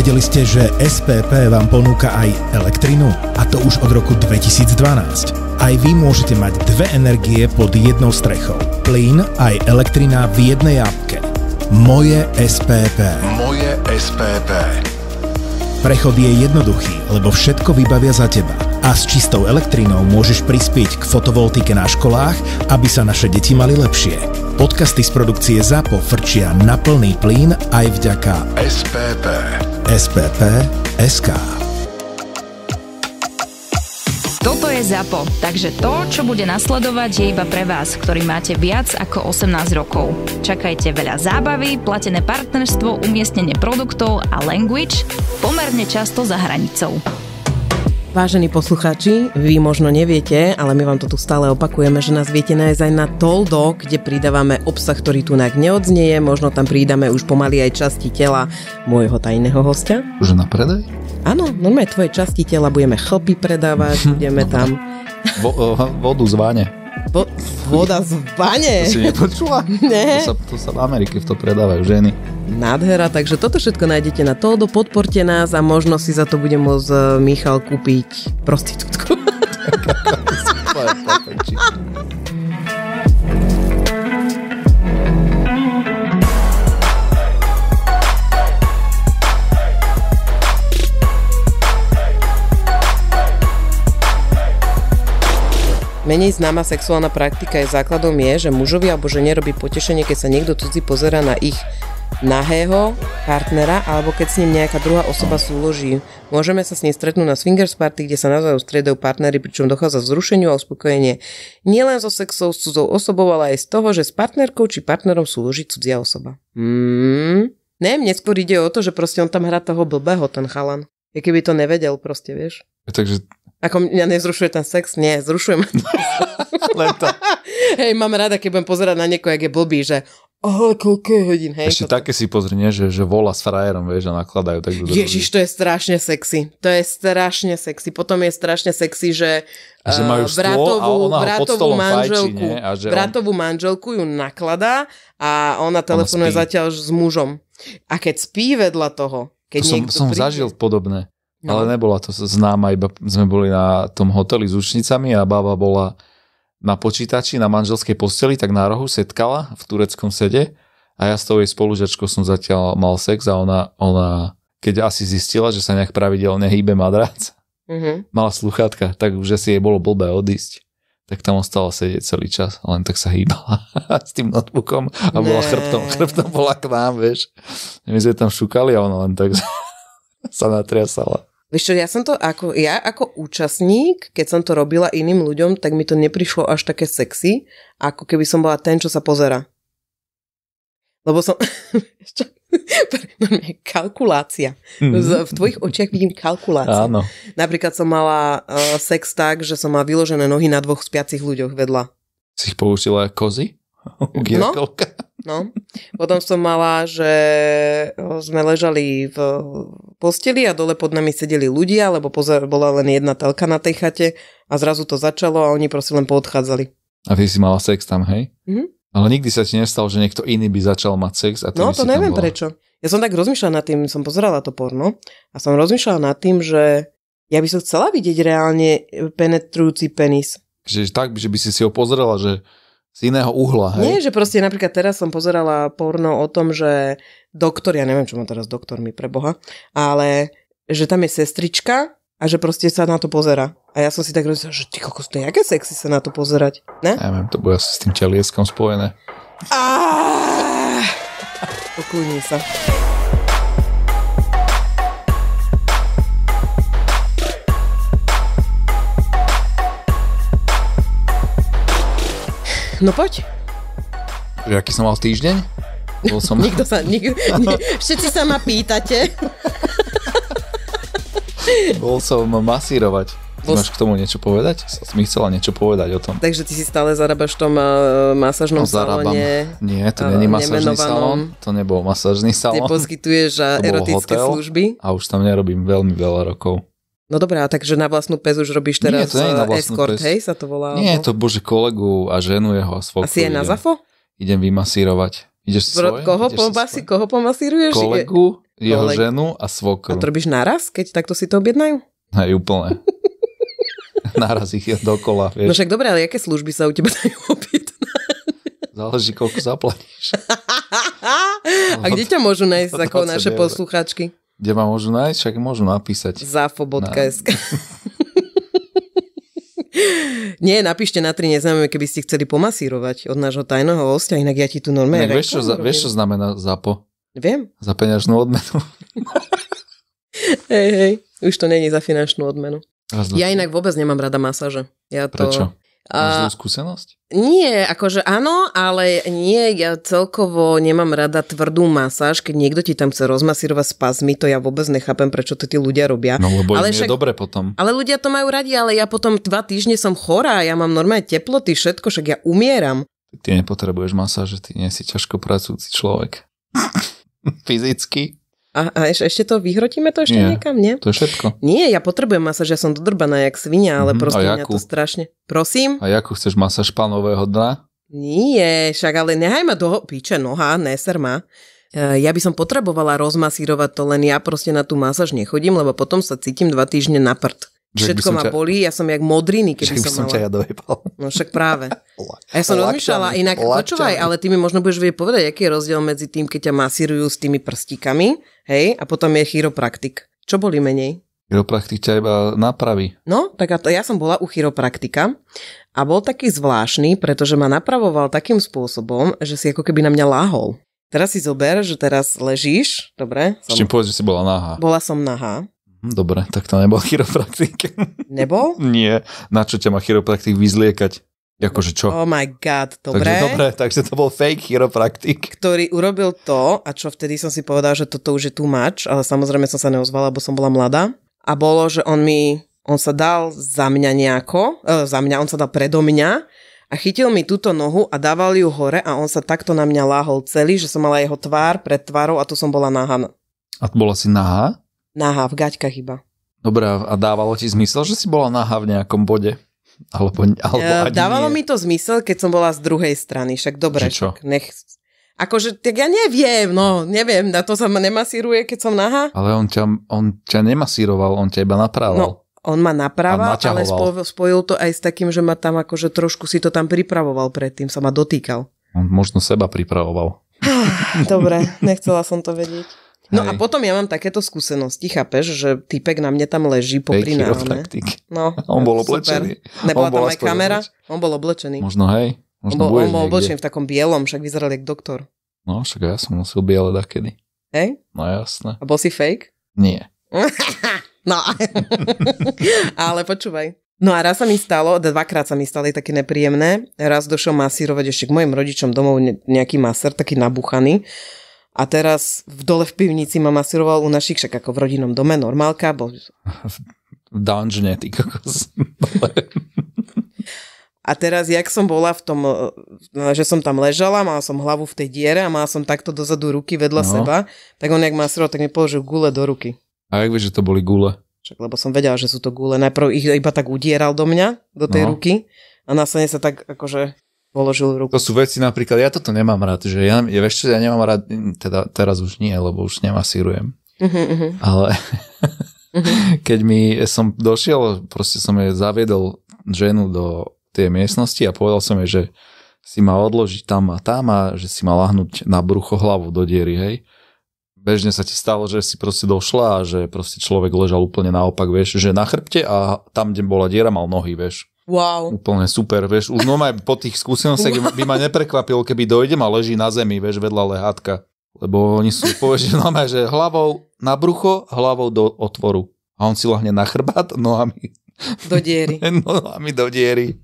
Vedeli ste, že SPP vám ponúka aj elektrinu? A to už od roku 2012. Aj vy môžete mať dve energie pod jednou strechou. Plyn aj elektrina v jednej apke. Moje SPP. Moje SPP. Prechod je jednoduchý, lebo všetko vybavia za teba. A s čistou elektrinou môžeš prispieť k fotovoltike na školách, aby sa naše deti mali lepšie. Podcasty z produkcie ZAPO frčia na plný plyn aj vďaka SPP spp.sk Toto je ZAPO, takže to, čo bude nasledovať, je iba pre vás, ktorý máte viac ako 18 rokov. Čakajte veľa zábavy, platené partnerstvo, umiestnenie produktov a language pomerne často za hranicou. Vážení poslucháči, vy možno neviete, ale my vám to tu stále opakujeme, že nás viete nájsť aj na Toldo, kde pridávame obsah, ktorý tu nak neodznieje, možno tam pridáme už pomaly aj časti tela môjho tajného hostia. Už na predaj? Áno, normálne tvoje časti tela budeme chlpy predávať, budeme no. tam... Vo, eh, vodu zváne. Vo, voda z bane. To si nepočula? Ne. To sa, to sa v Amerike v to predávajú ženy. Nádhera, takže toto všetko nájdete na Todo, podporte nás a možno si za to bude môcť e, Michal kúpiť prostitútku. Menej známa sexuálna praktika je základom je, že mužovi alebo žene robí potešenie, keď sa niekto cudzí pozera na ich nahého partnera alebo keď s ním nejaká druhá osoba súloží. Môžeme sa s ním stretnúť na swingers party, kde sa naozaj striedajú partnery, pričom dochádza k zrušeniu a uspokojenie nielen zo sexov s cudzou osobou, ale aj z toho, že s partnerkou či partnerom súloží cudzia osoba. Mm. Ne, mne skôr ide o to, že proste on tam hrá toho blbého, ten chalan. Ja keby to nevedel proste, vieš. Takže ako mňa nezrušuje ten sex? Nie, to. Len to. Hej, mám rada, keď budem pozerať na niekoho, jak je blbý, že Aha, koľko hodín, hej. Ešte toto. také si pozri, že, že vola s frajerom, vieš, a nakladajú. Tak Ježiš, to je strašne sexy. To je strašne sexy. Potom je strašne sexy, že, že majú bratovú, a ona bratovú manželku, fajči, a že eh, bratovú on... manželku ju nakladá a ona telefonuje ona zatiaľ s mužom. A keď spí vedľa toho, keď to som, som príde... zažil podobné No. Ale nebola to známa, iba sme boli na tom hoteli s učnicami a baba bola na počítači, na manželskej posteli, tak na rohu setkala v tureckom sede a ja s tou jej spolužačkou som zatiaľ mal sex a ona, ona keď asi zistila, že sa nejak pravidelne hýbe madrac, mm-hmm. mala sluchátka, tak už si jej bolo blbé odísť tak tam ostala sedieť celý čas, len tak sa hýbala s tým notebookom a nee. bola chrbtom, chrbtom bola k nám, vieš. My sme tam šukali a ona len tak sa natriasala. Vieš čo, ja som to ako, ja ako účastník, keď som to robila iným ľuďom, tak mi to neprišlo až také sexy, ako keby som bola ten, čo sa pozera. Lebo som... kalkulácia. Mhm. V tvojich očiach vidím kalkuláciu. Áno. Napríklad som mala uh, sex tak, že som mala vyložené nohy na dvoch spiacich ľuďoch vedľa. Si ich použila kozy? No, no. Potom som mala, že sme ležali v posteli a dole pod nami sedeli ľudia, lebo pozor, bola len jedna telka na tej chate a zrazu to začalo a oni proste len poodchádzali. A ty si mala sex tam, hej? Mm-hmm. Ale nikdy sa ti nestalo, že niekto iný by začal mať sex a ty No to neviem prečo. Ja som tak rozmýšľala nad tým, som pozerala to porno a som rozmýšľala nad tým, že ja by som chcela vidieť reálne penetrujúci penis. Že tak, že by si si ho pozrela, že z iného uhla. Hej? Nie, že proste napríklad teraz som pozerala porno o tom, že doktor, ja neviem, čo má teraz doktor mi preboha, ale že tam je sestrička a že proste sa na to pozera. A ja som si tak rozhodla, že ty kokos, to je aké sexy sa na to pozerať, ne? Ja neviem, to bude asi s tým telieskom spojené. sa. Pokúni sa. No poď. Že aký som mal týždeň? Bol som... Nikto sa, nik, všetci sa ma pýtate. Bol som masírovať. Bol... Máš k tomu niečo povedať? Som chcela niečo povedať o tom. Takže ty si stále zarábaš v tom uh, masážnom no, salóne. Nie, to uh, není e, masážny salón. To nebol masážny salón. Ty poskytuješ e, erotické hotel, služby. A už tam nerobím veľmi veľa rokov. No a takže na vlastnú pes už robíš teraz nie, to nie na eh, escort, pes. hej, sa to volá? Nie, je to bože kolegu a ženu jeho a svokru. je na zafo? Idem vymasírovať. Ideš si svoje? Koho, Ideš pomasi, si koho pomasíruješ? Kolegu, je... jeho Koleg. ženu a svokru. A to robíš naraz, keď takto si to objednajú? Aj úplne. naraz ich je dokola, vieš. No však dobré, ale aké služby sa u teba dajú objednať? Záleží, koľko zaplatíš. a kde ťa môžu no, nájsť ako naše posluchačky? Kde ma môžu nájsť? Však môžu napísať. Zafo.sk na... Nie, napíšte na tri neznáme, keby ste chceli pomasírovať od nášho tajného hostia, inak ja ti tu normálne... Ne, vieš, čo, za, vieš, čo znamená zapo? Viem. Za peňažnú odmenu. hej, hej, už to není za finančnú odmenu. Ja inak vôbec nemám rada masáže. Ja to... Prečo? Máš zlú skúsenosť? Nie, akože áno, ale nie, ja celkovo nemám rada tvrdú masáž, keď niekto ti tam chce rozmasírovať spazmy, to ja vôbec nechápem, prečo to tí ľudia robia. No lebo ale však, je dobre potom. Ale ľudia to majú radi, ale ja potom dva týždne som chorá, ja mám normálne teploty, všetko, však ja umieram. Ty nepotrebuješ masáže, ty nie si ťažko pracujúci človek. Fyzicky. A, a eš, ešte to vyhrotíme to ešte nie, niekam, nie? to je všetko. Nie, ja potrebujem masáž, ja som dodrbaná jak svinia, ale mm, proste mňa to strašne... Prosím? A jakú chceš masáž pánového dna? Nie, však ale nehaj ma do píče noha, neser ma. E, ja by som potrebovala rozmasírovať to, len ja proste na tú masáž nechodím, lebo potom sa cítim dva týždne na prd. Že Všetko ma ťa... bolí, ja som jak modriny, keby som, som mala. ťa ja dojebal. No však práve. A ja som rozmýšľala inak, no počúvaj, ale ty mi možno budeš vedieť povedať, aký je rozdiel medzi tým, keď ťa masírujú s tými prstíkami, hej, a potom je chiropraktik. Čo boli menej? Chiropraktik ťa iba napraví. No, tak a to, ja som bola u chiropraktika a bol taký zvláštny, pretože ma napravoval takým spôsobom, že si ako keby na mňa láhol. Teraz si zober, že teraz ležíš, dobre? Som... S čím povedz, že si bola nahá. Bola som nahá. Dobre, tak to nebol chiropraktik. Nebol? Nie. Na čo ťa má chiropraktik vyzliekať? Akože čo? Oh my god, dobre. Takže dobre, takže to bol fake chiropraktik. Ktorý urobil to, a čo vtedy som si povedal, že toto už je tu mač, ale samozrejme som sa neozvala, lebo som bola mladá. A bolo, že on mi, on sa dal za mňa nejako, e, za mňa, on sa dal predo mňa a chytil mi túto nohu a dával ju hore a on sa takto na mňa láhol celý, že som mala jeho tvár pred tvárou a tu som bola náha. A bola si náha? Náha, v gaťkách iba. Dobre, a dávalo ti zmysel, že si bola náha v nejakom bode? Alebo, alebo eh, ani Dávalo nie. mi to zmysel, keď som bola z druhej strany, však dobre, že čo? Však nech... Akože, tak ja neviem, no, neviem, na to sa ma nemasíruje, keď som náha. Ale on ťa, on ťa nemasíroval, on ťa iba napravil. No, on ma naprava, ale spojil, spojil to aj s takým, že ma tam akože trošku si to tam pripravoval predtým, sa ma dotýkal. On možno seba pripravoval. Ah, dobre, nechcela som to vedieť. No Hej. a potom ja mám takéto skúsenosti, chápeš, že typek na mne tam leží po prináme. No, on bol oblečený. Nebola tam aj kamera, on bol oblečený. Možno hej. Možno on bol, on bol oblečený v takom bielom, však vyzeral jak doktor. No, však ja som nosil biele dakedy. Hej? No jasné. A bol si fake? Nie. no, ale počúvaj. No a raz sa mi stalo, dvakrát sa mi stali také nepríjemné. Raz došiel masírovať ešte k mojim rodičom domov nejaký maser, taký nabuchaný. A teraz v dole v pivnici ma masíroval u našich, však ako v rodinnom dome, normálka. Bo... V dungeone, ty kokos. a teraz, jak som bola v tom, e, že som tam ležala, mala som hlavu v tej diere a mala som takto dozadu ruky vedľa no. seba, tak on jak masiroval, tak mi položil gule do ruky. A jak vieš, že to boli gule? Však, lebo som vedela, že sú to gule. Najprv ich iba tak udieral do mňa, do tej no. ruky a následne sa tak akože položil ruku. To sú veci napríklad, ja toto nemám rád, že ja, ja vieš čo, ja nemám rád, teda teraz už nie, lebo už nemasírujem. Uh-huh, uh-huh. Ale uh-huh. keď mi som došiel, proste som jej zaviedol ženu do tej miestnosti a povedal som jej, že si ma odložiť tam a tam a že si má lahnúť na brucho hlavu do diery, hej. Bežne sa ti stalo, že si proste došla a že proste človek ležal úplne naopak, vieš, že na chrbte a tam, kde bola diera, mal nohy, vieš. Wow. Úplne super, vieš, už no aj po tých skúsenostiach by ma neprekvapilo, keby dojdem a leží na zemi, vieš, vedľa lehátka. Lebo oni sú považované, no že hlavou na brucho, hlavou do otvoru. A on si lahne na chrbát nohami. Do diery. nohami do diery.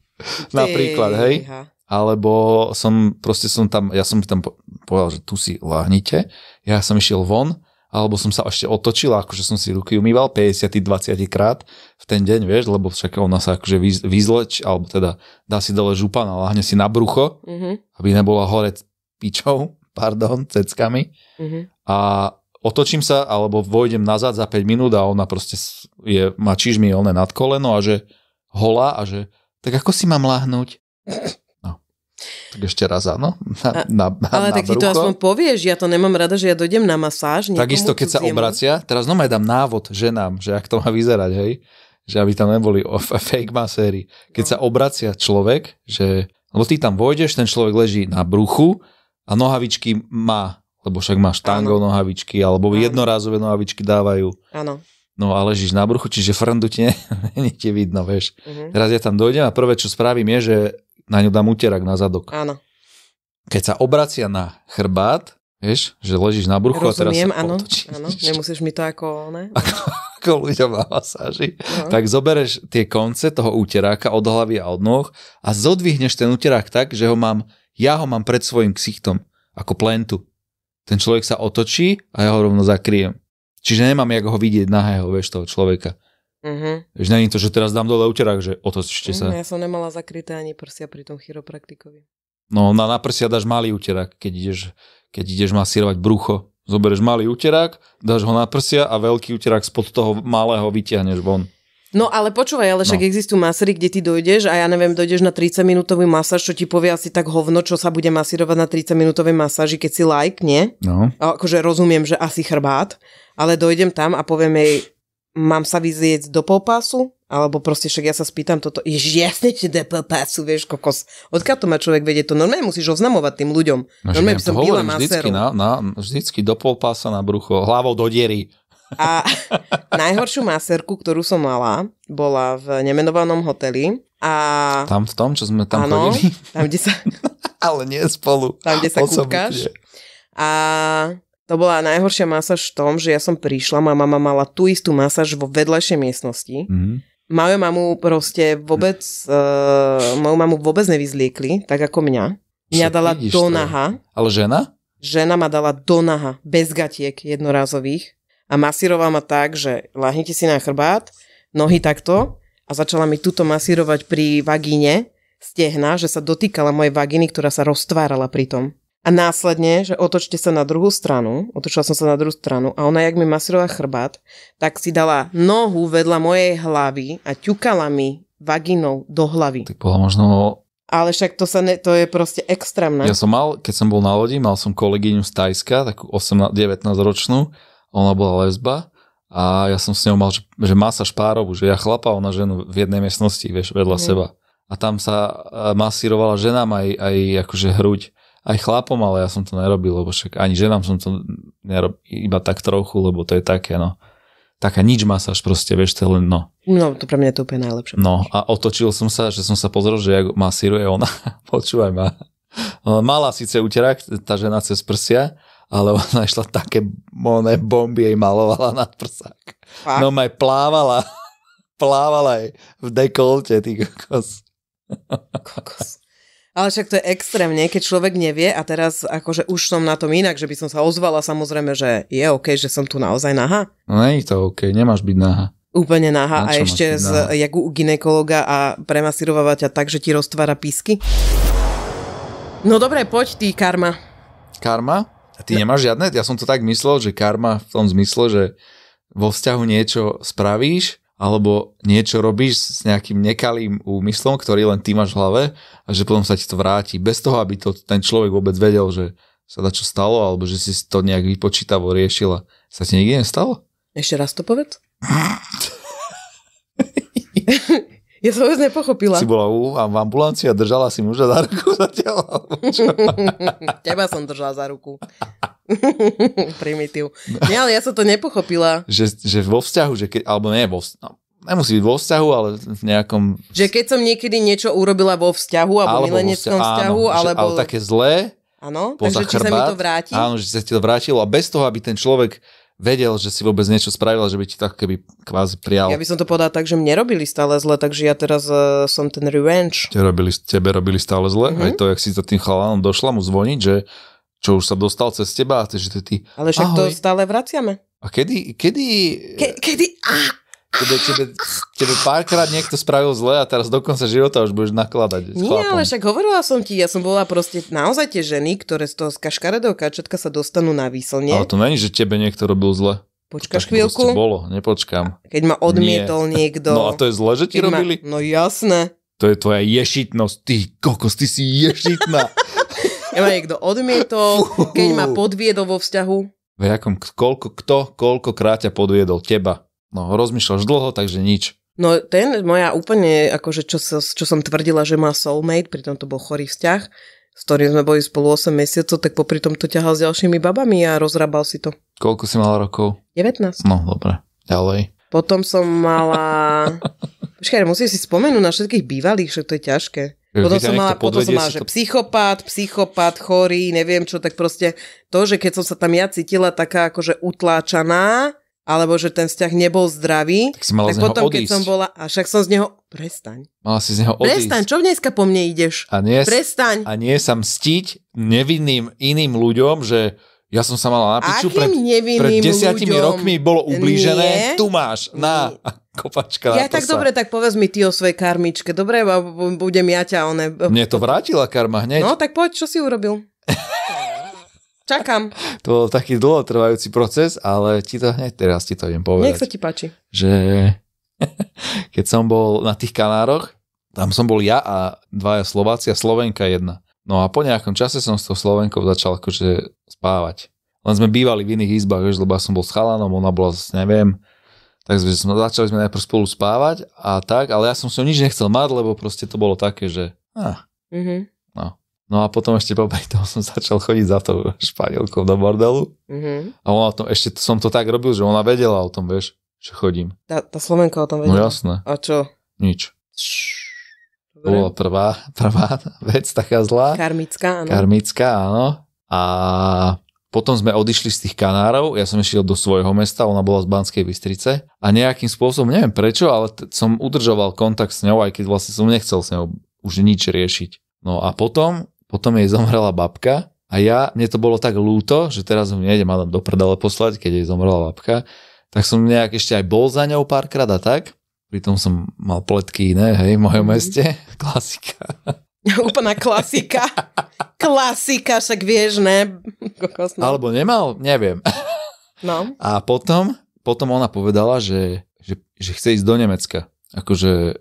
Ty, Napríklad, hej. Ha. Alebo som, proste som tam, ja som tam povedal, že tu si lahnite. Ja som išiel von alebo som sa ešte otočil, akože som si ruky umýval 50 20 krát v ten deň, vieš, lebo však ona sa akože vyzleč, alebo teda dá si dole župan a lahne si na brucho, mm-hmm. aby nebola hore pičou, pardon, ceckami. Mm-hmm. A otočím sa, alebo vojdem nazad za 5 minút a ona proste je, má čižmi oné nad koleno a že holá a že tak ako si mám lahnúť? Tak ešte raz áno. Na, na, na, ale na tak brucho. to aspoň povieš, ja to nemám rada, že ja dojdem na masáž. Takisto, keď sa obracia, teraz no dám návod ženám, že ak to má vyzerať, hej, že aby tam neboli fake maséry. Keď no. sa obracia človek, že, lebo ty tam vojdeš, ten človek leží na bruchu a nohavičky má, lebo však máš tango ano. nohavičky, alebo ano. jednorázové nohavičky dávajú. Áno. No a ležíš na bruchu, čiže frndu ti není vidno, vieš. Uh-huh. Teraz ja tam dojdem a prvé, čo spravím je, že na ňu dám úterak na zadok. Áno. Keď sa obracia na chrbát, vieš, že ležíš na bruchu Rozumiem, a teraz sa áno, áno, nemusíš mi to ako ne? Ako, ako ľuďom na masáži. Uh-huh. Tak zobereš tie konce toho úteráka od hlavy a od noh a zodvihneš ten úterák tak, že ho mám, ja ho mám pred svojim ksichtom, ako plentu. Ten človek sa otočí a ja ho rovno zakriem. Čiže nemám jak ho vidieť nahého, vieš, toho človeka. Uh-huh. Mm-hmm. Že není to, že teraz dám dole uterák, že otočte sa. Uh-huh, ja som nemala zakryté ani prsia pri tom chiropraktikovi. No na, na prsia dáš malý uterák, keď ideš, keď ideš masírovať brucho. Zoberieš malý uterák, dáš ho na prsia a veľký uterák spod toho malého vytiahneš von. No ale počúvaj, ale však no. existujú masery, kde ty dojdeš a ja neviem, dojdeš na 30-minútový masáž, čo ti povie asi tak hovno, čo sa bude masírovať na 30-minútovej masáži, keď si like, nie? No. A akože rozumiem, že asi chrbát, ale dojdem tam a poviem jej, mám sa vyzieť do polpásu, alebo proste však ja sa spýtam toto, je jasne, že do popásu, vieš, kokos. Odkiaľ to má človek vedieť? To normálne musíš oznamovať tým ľuďom. No, normálne by som hovorím, vždycky, na, na, vždycky do popása na brucho, hlavou do diery. A najhoršiu maserku, ktorú som mala, bola v nemenovanom hoteli. A... Tam v tom, čo sme tam ano, chodili? tam, kde sa... Ale nie spolu. Tam, kde sa kúkaš. A to bola najhoršia masáž v tom, že ja som prišla, moja mama mala tú istú masáž vo vedľajšej miestnosti. Mm-hmm. Moju mamu proste vôbec, uh, moju mamu vôbec nevyzliekli, tak ako mňa. Mňa Čo dala do naha. Ale žena? Žena ma dala do naha, bez gatiek jednorázových. A masírovala ma tak, že lahnite si na chrbát, nohy takto a začala mi túto masírovať pri vagíne stehna, že sa dotýkala mojej vagíny, ktorá sa roztvárala pri tom. A následne, že otočte sa na druhú stranu, otočila som sa na druhú stranu a ona, jak mi masírovala chrbát, tak si dala nohu vedľa mojej hlavy a ťukala mi vaginou do hlavy. Tak bola možno ale však to, sa ne, to je proste extrémne. Ja som mal, keď som bol na lodi, mal som kolegyňu z Tajska, takú 18, 19 ročnú, ona bola lesba a ja som s ňou mal, že, že masáž párovú, že ja chlapa, ona ženu v jednej miestnosti, vieš, vedľa mm. seba. A tam sa e, masírovala ženám aj, aj akože hruď aj chlapom, ale ja som to nerobil, lebo však ani ženám som to nerobil, iba tak trochu, lebo to je také, no. Taká nič masáž proste, vieš, to len no. No, to pre mňa je to úplne najlepšie. No a otočil som sa, že som sa pozrel, že jak masíruje ona, počúvaj ma. Mala síce uterak, tá žena cez prsia, ale ona išla také oné bomby, jej malovala nad prsák. Fakt? No aj plávala, plávala aj v dekolte, ty kokos. Kokos. Ale však to je extrémne, keď človek nevie a teraz akože už som na tom inak, že by som sa ozvala samozrejme, že je OK, že som tu naozaj naha. No nie je to OK, nemáš byť naha. Úplne nahá a ešte z jagu u ginekologa a premasirováva ťa tak, že ti roztvára písky. No dobre, poď ty, karma. Karma? A ty no. nemáš žiadne? Ja som to tak myslel, že karma v tom zmysle, že vo vzťahu niečo spravíš alebo niečo robíš s nejakým nekalým úmyslom, ktorý len ty máš v hlave a že potom sa ti to vráti. Bez toho, aby to ten človek vôbec vedel, že sa da čo stalo, alebo že si to nejak vypočítavo riešila. Sa ti nikdy nestalo? Ešte raz to povedz. ja som vôbec nepochopila. Si bola v ambulancii a držala si muža za ruku zatiaľ. Teba som držala za ruku. Primitív. Nie, ale ja som to nepochopila. že, že vo vzťahu, že ke, alebo nie, vo, vzťahu, no, nemusí byť vo vzťahu, ale v nejakom... Že keď som niekedy niečo urobila vo vzťahu, alebo, alebo mileneckom vzťahu, áno, alebo... Že, ale také zlé, Áno, takže chrbát, či sa mi to vráti? Áno, že sa ti to vrátilo a bez toho, aby ten človek vedel, že si vôbec niečo spravila, že by ti tak keby kvázi prijal. Ja by som to povedal tak, že mne robili stále zle, takže ja teraz uh, som ten revenge. Te robili, tebe robili stále zle, mm-hmm. aj to, jak si za tým chalánom došla mu zvoniť, že čo už sa dostal cez teba a že ty... Ale však ahoj. to stále vraciame. A kedy... Kedy... Ke, kedy... Tebe, tebe, tebe párkrát niekto spravil zle a teraz do konca života už budeš nakladať. Nie, chlapom. ale však hovorila som ti, ja som bola proste naozaj tie ženy, ktoré z toho z kaškaredého kačetka sa dostanú na výslne. Ale to není, že tebe niekto robil zle. Počkáš chvíľku? bolo, nepočkám. Keď ma odmietol Nie. niekto. No a to je zle, že ti robili? Ma... No jasné. To je tvoja ješitnosť. Ty kokos, ty si ješitná. Ja ma niekto odmietol, keď ma podviedol vo vzťahu. V jakom, koľko, kto, koľko ťa podviedol, teba. No, rozmýšľaš dlho, takže nič. No ten, moja úplne, akože čo, sa, čo som tvrdila, že má soulmate, pritom to bol chorý vzťah, s ktorým sme boli spolu 8 mesiacov, tak popri tom to ťahal s ďalšími babami a rozrábal si to. Koľko si mala rokov? 19. No, dobre. Ďalej. Potom som mala... Počkaj, musíš si spomenúť na všetkých bývalých, že to je ťažké. Potom som mala, potom som mala, že to... psychopat, psychopat, chorý, neviem čo, tak proste to, že keď som sa tam ja cítila taká akože utláčaná, alebo že ten vzťah nebol zdravý, tak, si mala tak potom, odísť. keď som bola, a však som z neho, prestaň. Mala si z neho odísť. Prestaň, čo dneska po mne ideš? A nie, prestaň. A nie sa mstiť nevinným iným ľuďom, že ja som sa mala na piču, pred, pred desiatimi ľuďom? rokmi bolo ublížené, Nie. tu máš, na, kopačka Ja tak sa. dobre, tak povedz mi ty o svojej karmičke, dobre, budem ja ťa one. Mne to vrátila karma hneď. No, tak poď, čo si urobil? Čakám. To bol taký dlhotrvajúci proces, ale ti to hneď teraz ti to idem povedať. Nech sa ti páči. Že keď som bol na tých Kanároch, tam som bol ja a dvaja Slováci a Slovenka jedna. No a po nejakom čase som s tou Slovenkou začal akože spávať. Len sme bývali v iných izbách, vieš, lebo ja som bol s chalanom, ona bola zase neviem. Takže sme, začali sme najprv spolu spávať a tak, ale ja som s ňou nič nechcel mať, lebo proste to bolo také, že... Ah, mm-hmm. no. no a potom ešte popri toho som začal chodiť za tou španielkou do bordelu. Mm-hmm. A ona tom, ešte som to tak robil, že ona vedela o tom, vieš, že chodím. Tá, tá Slovenka o tom no vedela? No jasné. A čo? Nič. Šš. Dobre. bola prvá, prvá vec taká zlá. Karmická, áno. Karmická, áno. A potom sme odišli z tých Kanárov, ja som išiel do svojho mesta, ona bola z Banskej Bystrice a nejakým spôsobom, neviem prečo, ale t- som udržoval kontakt s ňou, aj keď vlastne som nechcel s ňou už nič riešiť. No a potom, potom jej zomrela babka a ja, mne to bolo tak lúto, že teraz ju nejdem do prdele poslať, keď jej zomrela babka, tak som nejak ešte aj bol za ňou párkrát a tak. Pritom som mal pletky iné, hej, v mojom mhm. meste. Klasika. Úplná klasika. klasika, však vieš, ne? No. Alebo nemal, neviem. No. A potom, potom ona povedala, že, že, že chce ísť do Nemecka. Akože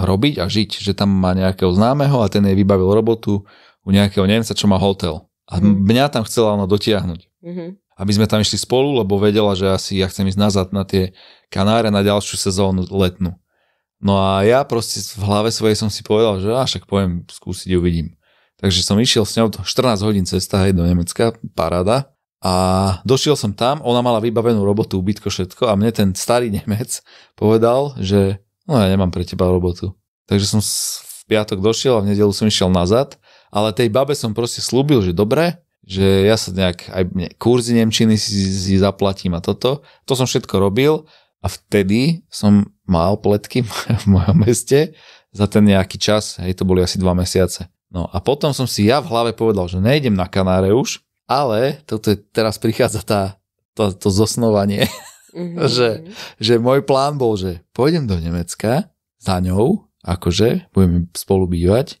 robiť a žiť. Že tam má nejakého známeho a ten jej vybavil robotu u nejakého Nemca, čo má hotel. A mhm. mňa tam chcela ona dotiahnuť. Mm-hmm. Aby sme tam išli spolu, lebo vedela, že asi ja chcem ísť nazad na tie Kanáre na ďalšiu sezónu letnú. No a ja proste v hlave svojej som si povedal, že až však pojem skúsiť, uvidím. Takže som išiel s ňou 14 hodín cesta hej, do Nemecka, paráda. A došiel som tam, ona mala vybavenú robotu, ubytko, všetko a mne ten starý Nemec povedal, že no ja nemám pre teba robotu. Takže som v piatok došiel a v nedelu som išiel nazad, ale tej babe som proste slúbil, že dobre, že ja sa nejak aj kurzy Nemčiny si, si zaplatím a toto. To som všetko robil a vtedy som mal pletky v mojom meste za ten nejaký čas, hej, to boli asi dva mesiace. No a potom som si ja v hlave povedal, že nejdem na Kanáre už, ale toto je, teraz prichádza tá, to, to zosnovanie, mm-hmm. že, mhm. že môj plán bol, že pôjdem do Nemecka za ňou, akože budeme spolu bývať,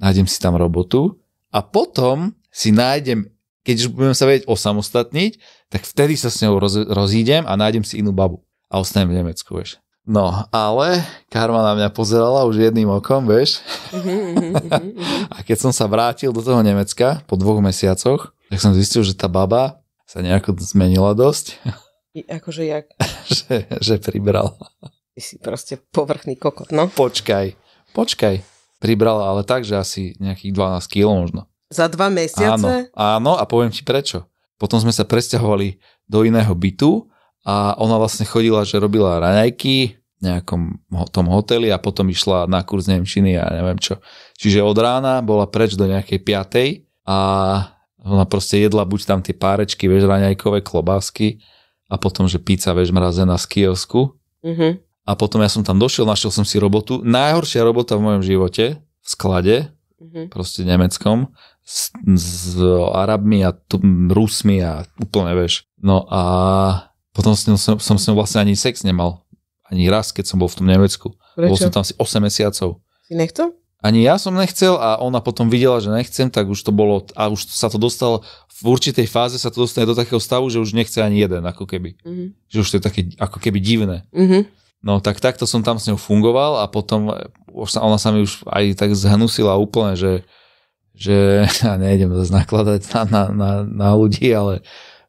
nájdem si tam robotu a potom si nájdem, keď už budem sa vedieť osamostatniť, tak vtedy sa s ňou roz, rozídem a nájdem si inú babu a ostanem v Nemecku, vieš. No, ale karma na mňa pozerala už jedným okom, vieš. Mhm, mhm, mhm, a keď som sa vrátil do toho Nemecka po dvoch mesiacoch, tak som zistil, že tá baba sa nejako zmenila dosť. Akože jak? že, že pribrala. Ty si proste povrchný kokot, no. Počkaj, počkaj. Pribrala, ale tak, že asi nejakých 12 kg možno. Za dva mesiace? Áno, áno, a poviem ti prečo. Potom sme sa presťahovali do iného bytu a ona vlastne chodila, že robila raňajky v nejakom tom hoteli a potom išla na kurz Nemčiny a neviem čo. Čiže od rána bola preč do nejakej piatej a ona proste jedla buď tam tie párečky, vieš, raňajkové klobásky a potom, že pizza, vieš, mrazená z kiosku. Mm-hmm. A potom ja som tam došiel, našiel som si robotu. Najhoršia robota v mojom živote v sklade, mm-hmm. proste nemeckom, s, s Arabmi a t- Rusmi a úplne, vieš. No a potom som, som, som s ňou vlastne ani sex nemal. Ani raz, keď som bol v tom Nemecku. Prečo? Bol som tam asi 8 mesiacov. Si nechcel? Ani ja som nechcel a ona potom videla, že nechcem, tak už to bolo, a už sa to dostalo, v určitej fáze sa to dostane do takého stavu, že už nechce ani jeden, ako keby. Mm-hmm. Že už to je také ako keby divné. Mm-hmm. No tak takto som tam s ňou fungoval a potom eh, ona sa mi už aj tak zhnusila úplne, že, že ja nejdem zase nakladať na, na, na, na ľudí, ale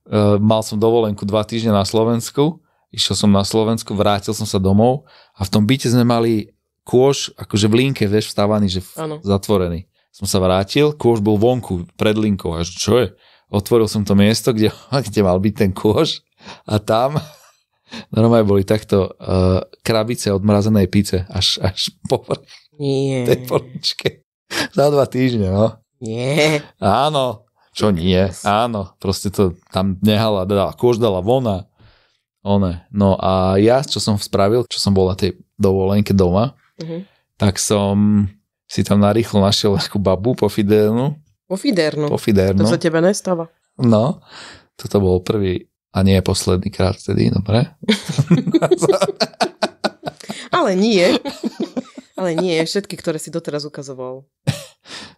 Eh, mal som dovolenku dva týždne na Slovensku, išiel som na Slovensku, vrátil som sa domov a v tom byte sme mali kôž, akože v linke, vieš, vstávaný, že ano. zatvorený. Som sa vrátil, kôž bol vonku, pred linkou, až čo je? Otvoril som to miesto, kde, kde mal byť ten kôž a tam normálne boli takto uh, krabice odmrazenej pice až, až po vrch tej poličke. Za dva týždne, no. Nie. Áno, čo nie? Áno, proste to tam nehala, dala, kôž dala vona. One. No a ja, čo som spravil, čo som bol na tej dovolenke doma, mm-hmm. tak som si tam narýchlo našiel takú babu po Fidernu. Po Fidernu? Po Fidernu. To sa tebe nestáva. No, toto bol prvý a nie posledný krát vtedy, dobre? Ale nie. Ale nie, všetky, ktoré si doteraz ukazoval.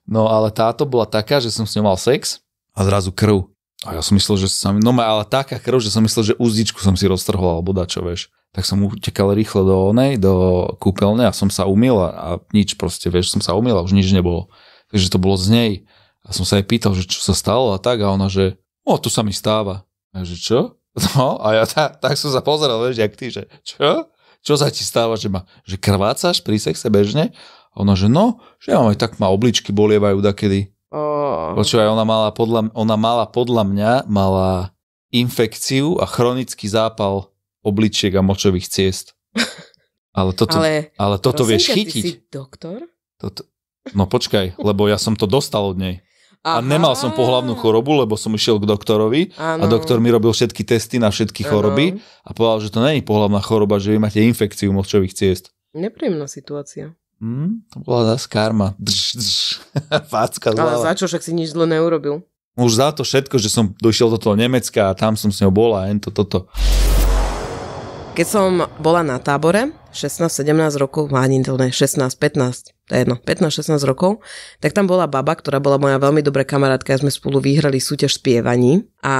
No ale táto bola taká, že som s ňou mal sex a zrazu krv. A ja som myslel, že sa mi, no ale taká krv, že som myslel, že úzdičku som si roztrhol alebo dačo, vieš. Tak som utekal rýchlo do onej, do kúpeľne a som sa umil a, a nič proste, vieš, som sa umil a už nič nebolo. Takže to bolo z nej. A som sa jej pýtal, že čo sa stalo a tak a ona, že o, tu sa mi stáva. A že čo? No a ja tá, tak som sa pozeral, vieš, jak ty, že čo? Čo sa ti stáva, že ma, že krvácaš pri sexe bežne? A ona, že no, že ja mám aj tak ma obličky bolievajú dakedy. Oh. Počúvaj, ona mala, podľa, ona mala podľa mňa mala infekciu a chronický zápal obličiek a močových ciest. Ale toto, ale, ale toto vieš ťa, chytiť. Ty si doktor? Toto, no počkaj, lebo ja som to dostal od nej. Aha. A nemal som pohlavnú chorobu, lebo som išiel k doktorovi ano. a doktor mi robil všetky testy na všetky ano. choroby a povedal, že to není pohlavná choroba, že vy máte infekciu močových ciest. Nepríjemná situácia. Hmm, to bola zase karma. Bž, bž, vácka zláva. Ale za čo, však si nič zle neurobil. Už za to všetko, že som došiel do toho Nemecka a tam som s ňou bola, a to, toto. Keď som bola na tábore, 16-17 rokov, ani to ne, 16-15, to je jedno, 15-16 rokov, tak tam bola baba, ktorá bola moja veľmi dobrá kamarátka a sme spolu vyhrali súťaž spievaní a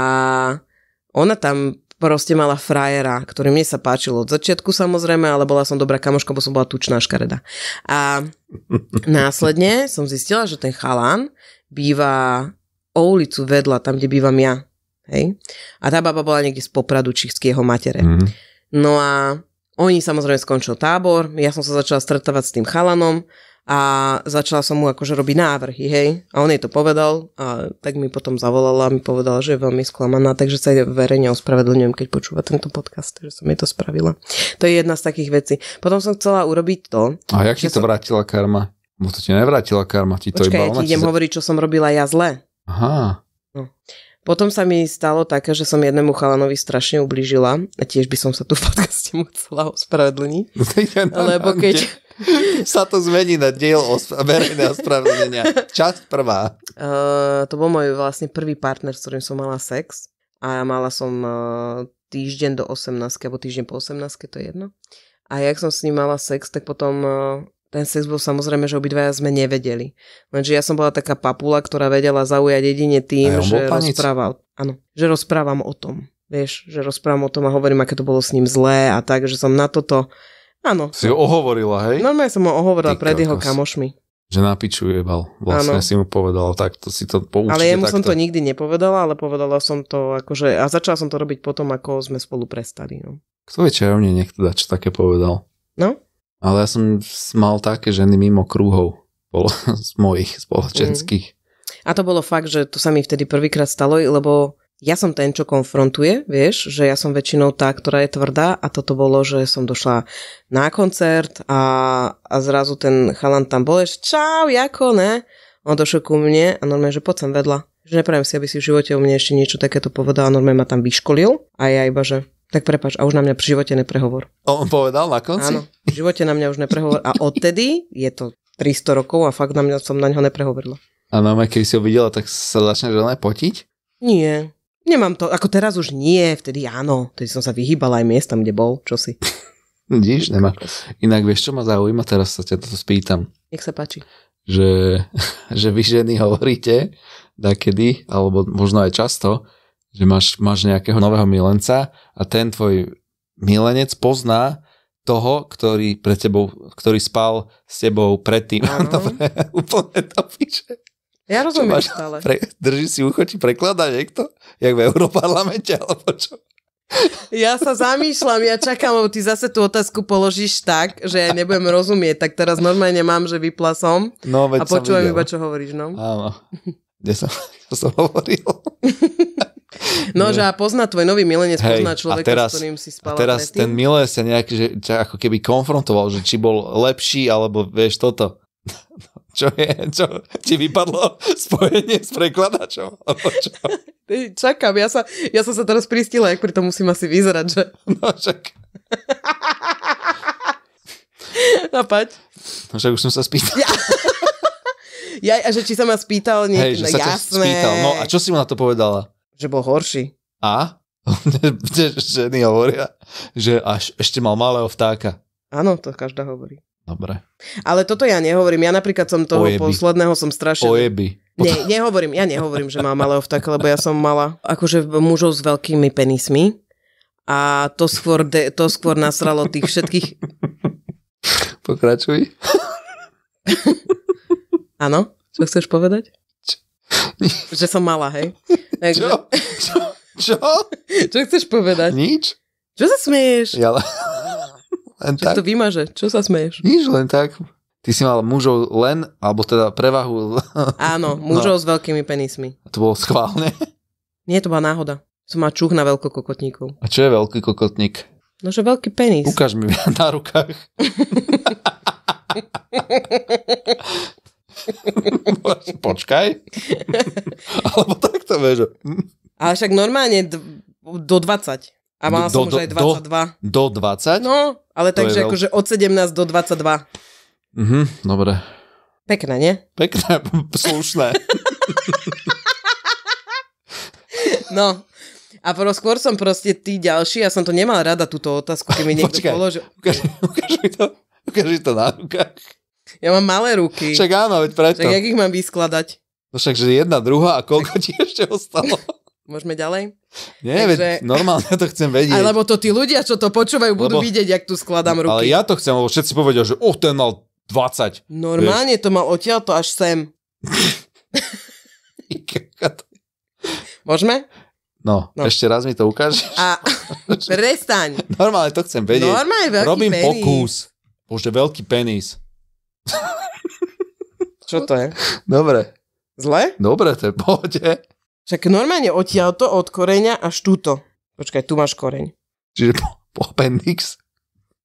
ona tam proste mala frajera, ktorý mne sa páčil od začiatku samozrejme, ale bola som dobrá kamoška, bo som bola tučná škareda. A následne som zistila, že ten chalán býva o ulicu vedľa, tam, kde bývam ja. Hej? A tá baba bola niekde z Popradu, čichsky matere. mm No a oni samozrejme skončil tábor, ja som sa začala stretávať s tým chalanom a začala som mu akože robiť návrhy, hej. A on jej to povedal a tak mi potom zavolala a mi povedala, že je veľmi sklamaná, takže sa verejne ospravedlňujem, keď počúva tento podcast, že som jej to spravila. To je jedna z takých vecí. Potom som chcela urobiť to. A jak ti to som... vrátila karma? Bo to ti nevrátila karma, ti to Počkaj, iba ja ti idem za... hovoriť, čo som robila ja zle. Aha. No. Potom sa mi stalo také, že som jednému chalanovi strašne ublížila a tiež by som sa tu v podcaste musela ospravedlniť. No, lebo keď, sa to zmení na diel os- verejného ospravedlnenia. Časť prvá. Uh, to bol môj vlastne prvý partner, s ktorým som mala sex. A mala som uh, týždeň do 18, alebo týždeň po 18, to je jedno. A jak som s ním mala sex, tak potom uh, ten sex bol samozrejme, že obidvaja sme nevedeli. Lenže ja som bola taká papula, ktorá vedela zaujať jedine tým, že rozprával, áno, že rozprávam o tom. Vieš, že rozprávam o tom a hovorím, aké to bolo s ním zlé a tak, že som na toto Áno. Si ho ohovorila, hej? Normálne som ho ohovorila Ty pred jeho kamošmi. Že piču jebal. Vlastne ano. si mu povedala, tak to si to poučite. Ale jemu takto. som to nikdy nepovedala, ale povedala som to akože, a začala som to robiť potom, ako sme spolu prestali. No. Kto vie, mne niekto čo také povedal. No. Ale ja som mal také ženy mimo krúhov bolo, z mojich spoločenských. Mm. A to bolo fakt, že to sa mi vtedy prvýkrát stalo, lebo ja som ten, čo konfrontuje, vieš, že ja som väčšinou tá, ktorá je tvrdá a toto bolo, že som došla na koncert a, a zrazu ten chalan tam bol, že čau, jako, ne? On došiel ku mne a normálne, že poď sem vedla. Že neprajem si, aby si v živote u mne ešte niečo takéto povedal a normálne ma tam vyškolil a ja iba, že tak prepač, a už na mňa pri živote neprehovor. On povedal na konci? Áno, v živote na mňa už neprehovor a odtedy je to 300 rokov a fakt na mňa som na ňo neprehovorila. A normálne, keď si ho videla, tak sa začne potiť? Nie, Nemám to, ako teraz už nie, vtedy áno, vtedy som sa vyhýbala aj miestam, kde bol, čo si. Vidíš, nemá. Inak vieš, čo ma zaujíma, teraz sa ťa toto spýtam. Nech sa páči. Že, že vy ženy hovoríte, da kedy, alebo možno aj často, že máš, máš nejakého nového milenca a ten tvoj milenec pozná toho, ktorý, pre tebou, ktorý spal s tebou predtým. Dobre, úplne to píše. Ja rozumiem máš, stále. Pre, drží si ucho, či prekladá niekto? Jak v Európarlamente, alebo čo? Ja sa zamýšľam, ja čakám, lebo ty zase tú otázku položíš tak, že ja nebudem rozumieť, tak teraz normálne mám, že vyplasom no, a počúvam iba, čo hovoríš, no? Áno, kde som, čo som hovoril. No, že a pozná tvoj nový milenec, Hej, pozná človeka, teraz, s ktorým si spala. A teraz ten milenec sa nejaký, že, ako keby konfrontoval, že či bol lepší, alebo vieš toto. Čo je? Čo? Ti vypadlo spojenie s prekladačom? Čo? Čakám, ja, sa, ja som sa teraz pristila, ak pri tom musím asi vyzerať, že? No, čak. No, paď. No, však už som sa spýtal. Ja. ja, a že či sa ma spýtal niekto, Hej, že no, sa jasné. Spýtal. No a čo si mu na to povedala? Že bol horší. A? Ženy hovoria, že až ešte mal malého vtáka. Áno, to každá hovorí. Dobre. Ale toto ja nehovorím. Ja napríklad som toho Ojeby. posledného som strašne... Ojeby. Nie, nehovorím. Ja nehovorím, že mám malého vtáka, lebo ja som mala akože mužov s veľkými penismi a to skôr, de, to skôr nasralo tých všetkých... Pokračuj. Áno? Čo chceš povedať? Čo? Že som mala, hej? Takže... Čo? Čo? Čo? Čo chceš povedať? Nič. Čo sa smieš? Ja len Čo tak. to vymaže, čo sa smeješ? Nič, len tak. Ty si mal mužov len, alebo teda prevahu. Áno, no. mužov no. s veľkými penismi. A to bolo schválne? Nie, to bola náhoda. Som má čuch na veľkokokotníkov. A čo je veľký kokotník? No, že veľký penis. Ukáž mi na rukách. Počkaj. alebo takto vieš. Ale však normálne d- do 20. A mala do, som do, už aj 22. Do, do 20? No, ale takže veľ... akože od 17 do 22. Mhm, dobre. Pekné, nie? Pekné, slušné. no, a skôr som proste tí ďalší, ja som to nemal rada túto otázku, keď mi niekto Počkaj, položil. Ukáž, ukáž, mi to, ukáž mi to na rukách. Ja mám malé ruky. Však áno, veď preto. Však jak ich mám vyskladať? No však, že jedna, druhá a koľko ti ešte ostalo? Môžeme ďalej? Nie, Takže... veď normálne to chcem vedieť. Alebo to tí ľudia, čo to počúvajú, budú Lebo... vidieť, jak tu skladám ruky. Ale ja to chcem, lebo všetci povedia, že oh, ten mal 20. Normálne vieš. to mal odtiaľ to až sem. Môžeme? No, no, ešte raz mi to ukážeš. A prestaň. Normálne to chcem vedieť. Normálne veľký Robím penis. pokus. Bože, veľký penis. čo to je? Dobre. Zle? Dobre, to je pohode. Však normálne odtiaľ to od koreňa až túto. Počkaj, tu máš koreň. Čiže po, po appendix?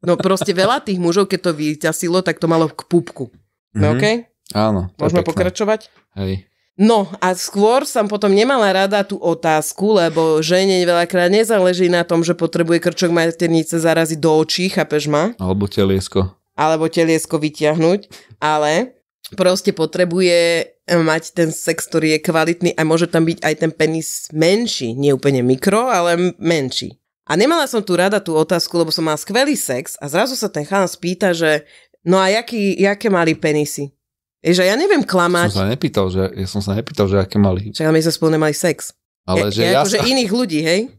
No proste veľa tých mužov, keď to vyťasilo, tak to malo k pupku. mm-hmm. No, okay? Áno. Môžeme pekné. pokračovať? Hej. No a skôr som potom nemala rada tú otázku, lebo žene veľakrát nezáleží na tom, že potrebuje krčok maternice zaraziť do očí, chápeš ma? Alebo teliesko. Alebo teliesko vyťahnuť, ale proste potrebuje mať ten sex, ktorý je kvalitný a môže tam byť aj ten penis menší, nie úplne mikro, ale menší. A nemala som tu rada tú otázku, lebo som mala skvelý sex a zrazu sa ten chán spýta, že no a jaký, jaké mali penisy? Ježe, ja neviem klamať. Som sa nepýtal, že, ja som sa nepýtal, že aké mali. Čak, my sme spolu nemali sex. Ale ja, že ja, ja akože sa... iných ľudí, hej?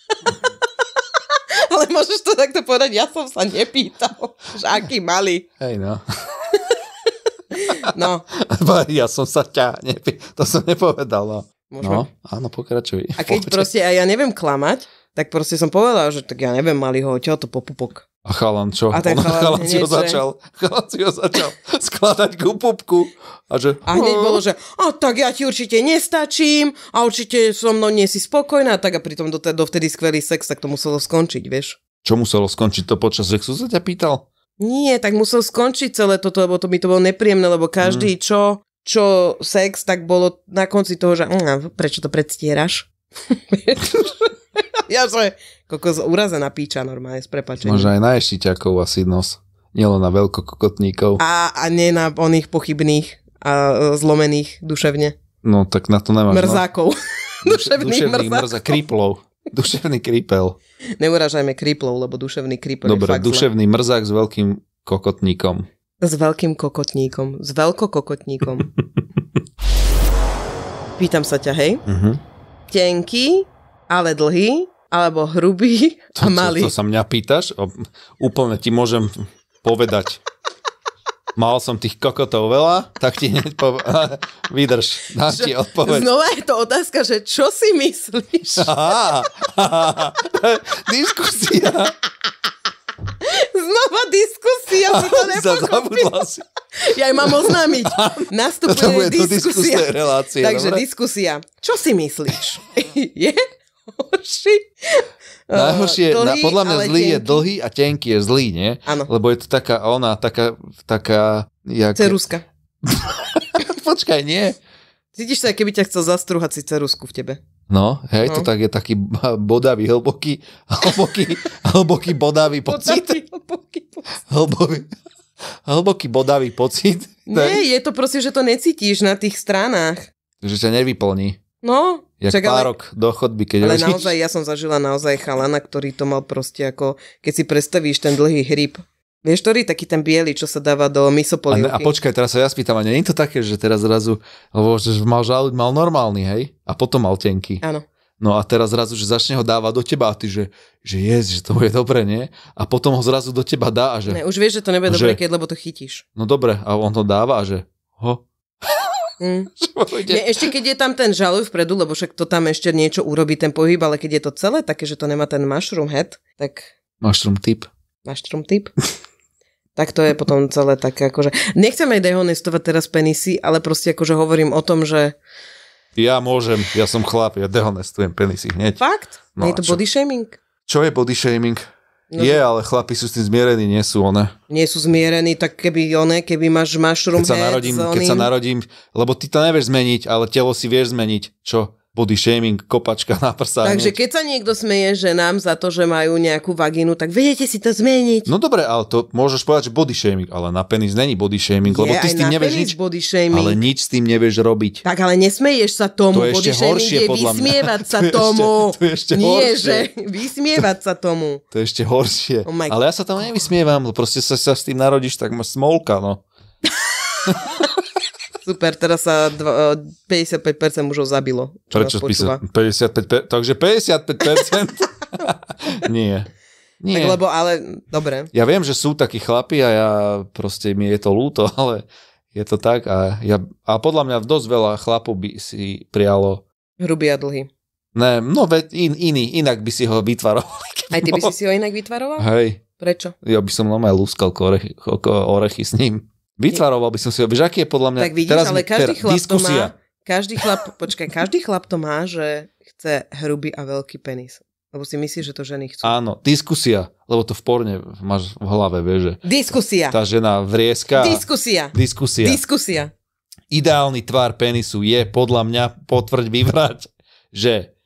ale môžeš to takto povedať, ja som sa nepýtal, že aký mali. Hej no. No. Ja som sa ťa, nepy... to som nepovedala. No. No, áno, pokračuj. A keď Poďte. proste, a ja neviem klamať, tak proste som povedal, že tak ja neviem, mali ho oteľ to popupok. A chalan čo? A ten chalan, chalan si ho začal, chalan si ho začal skladať ku pupku. A, že, a hneď hm. bolo, že a tak ja ti určite nestačím a určite so mnou nie si spokojná. Tak a pritom do, dovtedy skvelý sex, tak to muselo skončiť, vieš. Čo muselo skončiť? To počas sexu sa ťa pýtal? Nie, tak musel skončiť celé toto, lebo to by to bolo nepríjemné, lebo každý, mm. čo, čo sex, tak bolo na konci toho, že mmm, prečo to predstieraš? ja som kokos urazená píča normálne, s prepačením. Možno aj na ešiťakov asi nos. Nielen na veľkokokotníkov. A, a nie na oných pochybných a e, zlomených duševne. No tak na to nemáš. No. Mrzákov. No. Duševných, duševných mrzákov. Mrza, kriplov. Duševný krípel. Neurážajme kríplov, lebo duševný krípel Dobre, je fakt duševný zle. mrzák s veľkým kokotníkom. S veľkým kokotníkom. S veľkokokotníkom. Pýtam sa ťa, hej? Uh-huh. Tenký, ale dlhý, alebo hrubý a malý. To, to, to sa mňa pýtaš? O, úplne ti môžem povedať mal som tých kokotov veľa, tak ti hneď po... vydrž, dám že, ti odpoveď. Znova je to otázka, že čo si myslíš? diskusia. Znova diskusia, si to nepochopila. Ja aj mám oznámiť. Nastupuje diskusia. Relácie, Takže dobre? diskusia. Čo si myslíš? je horší Eh, Najhoršie, dlhý, na, podľa mňa zlý tenky. je dlhý a tenký je zlý, nie? Áno. Lebo je to taká ona, taká, taká... Jak... Ceruska. Počkaj, nie. Cítiš sa, keby ťa chcel zastruhať si cerusku v tebe. No, hej, no. to tak je taký bodavý, hlboký, hlboký, hlboký bodavý pocit. Bodavý, hlboký pocit. Hlboký, hlboký bodavý pocit. Nie, tak? je to proste, že to necítiš na tých stranách. Že sa nevyplní. No, Jak čak, pár ale, do chodby, keď Ale naozaj, ja som zažila naozaj chalana, ktorý to mal proste ako, keď si predstavíš ten dlhý hryb. Vieš, ktorý taký ten biely, čo sa dáva do misopolivky. A, a počkaj, teraz sa ja spýtam, a nie je to také, že teraz zrazu, lebo že mal žalúď, mal normálny, hej? A potom mal tenký. Áno. No a teraz zrazu, že začne ho dávať do teba a ty, že, že yes, že to bude dobre, nie? A potom ho zrazu do teba dá a že... Ne, už vieš, že to nebude že, dobre, keď lebo to chytíš. No dobre, a on to dáva a že ho, Mm. Nie, ešte keď je tam ten žaluj vpredu, lebo však to tam ešte niečo urobí ten pohyb, ale keď je to celé také, že to nemá ten mushroom head, tak... Mushroom tip. Mushroom tip. tak to je potom celé také akože... aj dehonestovať teraz penisy, ale proste akože hovorím o tom, že... Ja môžem, ja som chlap, ja dehonestujem penisy hneď. Fakt? No, Nie je to čo? body shaming? Čo je body shaming? No, je, ale chlapi sú s tým zmierení, nie sú one. Nie sú zmierení, tak keby one, keby máš mushroom keď sa head, narodím, Keď sa narodím, lebo ty to nevieš zmeniť, ale telo si vieš zmeniť. Čo? body shaming, kopačka na prsa. Takže keď sa niekto smeje ženám za to, že majú nejakú vagínu, tak vedete si to zmeniť. No dobre, ale to môžeš povedať, že body shaming, ale na penis není body shaming, Je, lebo ty s tým nevieš nič, body shaming. ale nič s tým nevieš robiť. Tak ale nesmeješ sa tomu, to je body ešte horšie, je podľa vysmievať mňa. sa to tomu. Ešte, to je ešte Nie, horšie. že vysmievať sa tomu. To je ešte horšie. Oh ale ja sa tam nevysmievam, proste sa, sa s tým narodíš, tak ma smolka, no. Super, teraz sa dva, 55% eh, mužov zabilo. Prečo teda spísa? 55%, takže 55%? Nie. Nie. Tak lebo, ale, dobre. Ja viem, že sú takí chlapi a ja proste, mi je to lúto, ale je to tak a, ja, a podľa mňa dosť veľa chlapov by si prialo. Hrubý a dlhý. Ne, no in, iný, inak by si ho vytvaroval. Aj ty by si si ho inak vytvaroval? Hej. Prečo? Ja by som aj lúskal orechy, orechy s ním. Vytvaroval by som si ho. Vieš, aký je podľa mňa... Tak vidíš, teraz ale každý chlap diskusia. to má, každý chlap, počkaj, každý chlap to má, že chce hrubý a veľký penis. Lebo si myslíš, že to ženy chcú. Áno, diskusia, lebo to v porne máš v hlave, vieš, že... Diskusia. Tá žena vrieska. Diskusia. Diskusia. Diskusia. Ideálny tvár penisu je podľa mňa potvrď vyvrať, že...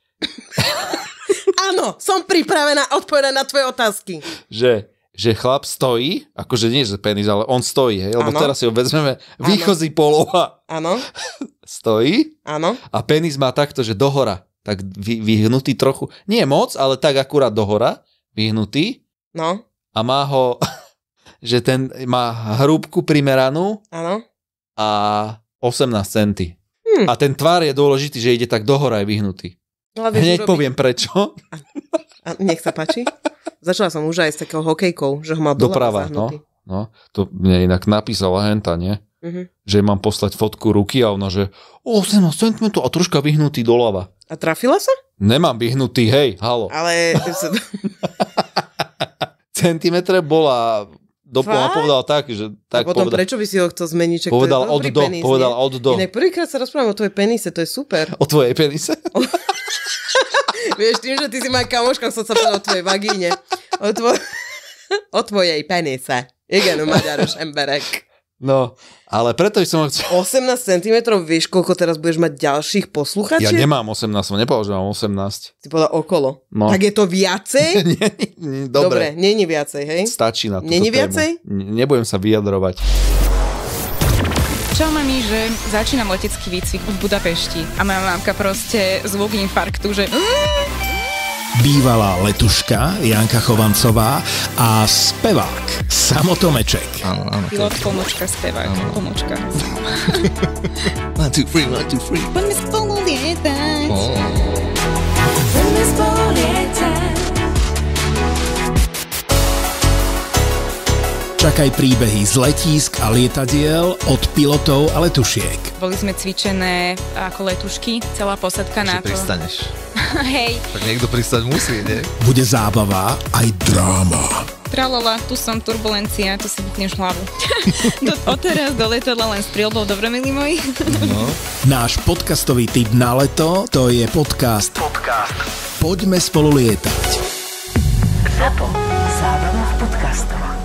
Áno, som pripravená odpovedať na tvoje otázky. Že že chlap stojí, akože nie že penis, ale on stojí, hej, lebo ano. teraz si ho vezmeme výchozí poloha. Áno. stojí. Áno. A penis má takto, že dohora, tak vy, vyhnutý trochu, nie moc, ale tak akurát dohora, vyhnutý. No. A má ho, že ten má hrúbku primeranú. Áno. A 18 centy. Hm. A ten tvár je dôležitý, že ide tak dohora aj vyhnutý. No, Hneď poviem prečo. A, a nech sa páči. Začala som už aj s takého hokejkou, že ho mal Doprava, no, no. To mne inak napísala Henta, nie? Uh-huh. Že mám poslať fotku ruky a ona, že 18 cm a troška vyhnutý doľava. A trafila sa? Nemám vyhnutý, hej, halo. Ale... Centimetre bola do, ona povedala tak, že tak a potom povedal, prečo by si ho chcel zmeniť? Čak povedal od do, penis, povedal nie? od do. Inak prvýkrát sa rozprávam o tvojej penise, to je super. O tvojej penise? Vieš, tým, že ty si moja kamoška, som sa povedal o tvojej vagíne. O, tvo- o tvojej penise. Igen, a magyaros emberek. No, ale preto by som chcel... 18 cm, vieš, koľko teraz budeš mať ďalších posluchačov? Ja nemám 18, som nepovedal, že mám 18. Ty povedal okolo. No. Tak je to viacej? nie, nie, dobre. Dobre, není viacej, hej? Stačí na to. Není viacej? Nebudem sa vyjadrovať. Čau mami, že začínam letecký výcvik v Budapešti a moja mamka proste zvuk infarktu, že... Mm, bývalá letuška Janka Chovancová a spevák Samotomeček. Áno, áno. Pilot, pomočka, spevák, pomočka. one, two, three, one, two, three. Poďme spolu lietať. Oh. Poďme spolu lietať. Čakaj príbehy z letísk a lietadiel od pilotov a letušiek. Boli sme cvičené ako letušky, celá posadka Že na to. pristaneš. Hej. Tak niekto pristať musí, nie? Bude zábava aj dráma. Tralala, tu som, turbulencia, tu si buchneš hlavu. do, odteraz do letadla len s prílbou, dobre, milí moji? no. Náš podcastový typ na leto, to je podcast. Podcast. Poďme spolu lietať. Zapo. Zábrná v podcastovách.